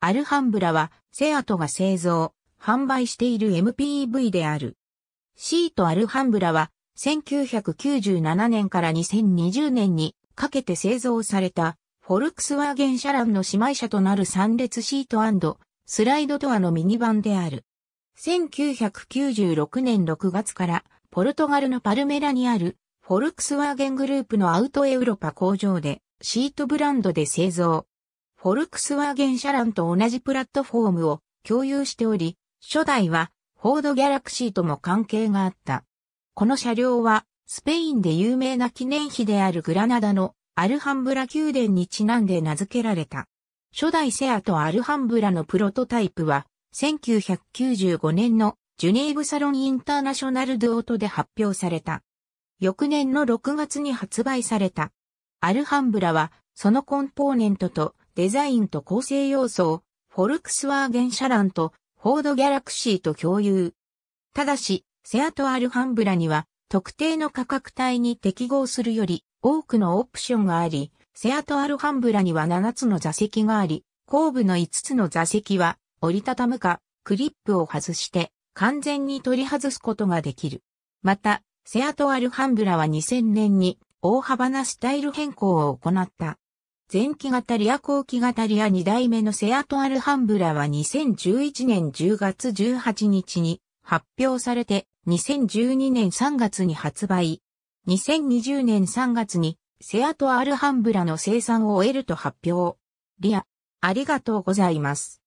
アルハンブラはセアトが製造、販売している MPV である。シートアルハンブラは1997年から2020年にかけて製造されたフォルクスワーゲンシャランの姉妹車となる3列シートスライドドアのミニバンである。1996年6月からポルトガルのパルメラにあるフォルクスワーゲングループのアウトエウロパ工場でシートブランドで製造、フォルクスワーゲン車ャランと同じプラットフォームを共有しており、初代はフォードギャラクシーとも関係があった。この車両はスペインで有名な記念碑であるグラナダのアルハンブラ宮殿にちなんで名付けられた。初代セアとアルハンブラのプロトタイプは1995年のジュネーブサロンインターナショナルドオートで発表された。翌年の6月に発売された。アルハンブラはそのコンポーネントとデザインと構成要素を、フォルクスワーゲンランと、フォードギャラクシーと共有。ただし、セアトアルハンブラには、特定の価格帯に適合するより、多くのオプションがあり、セアトアルハンブラには7つの座席があり、後部の5つの座席は、折りたたむか、クリップを外して、完全に取り外すことができる。また、セアトアルハンブラは2000年に大幅なスタイル変更を行った。前期型リア後期型リア2代目のセアトアルハンブラは2011年10月18日に発表されて2012年3月に発売。2020年3月にセアトアルハンブラの生産を終えると発表。リア、ありがとうございます。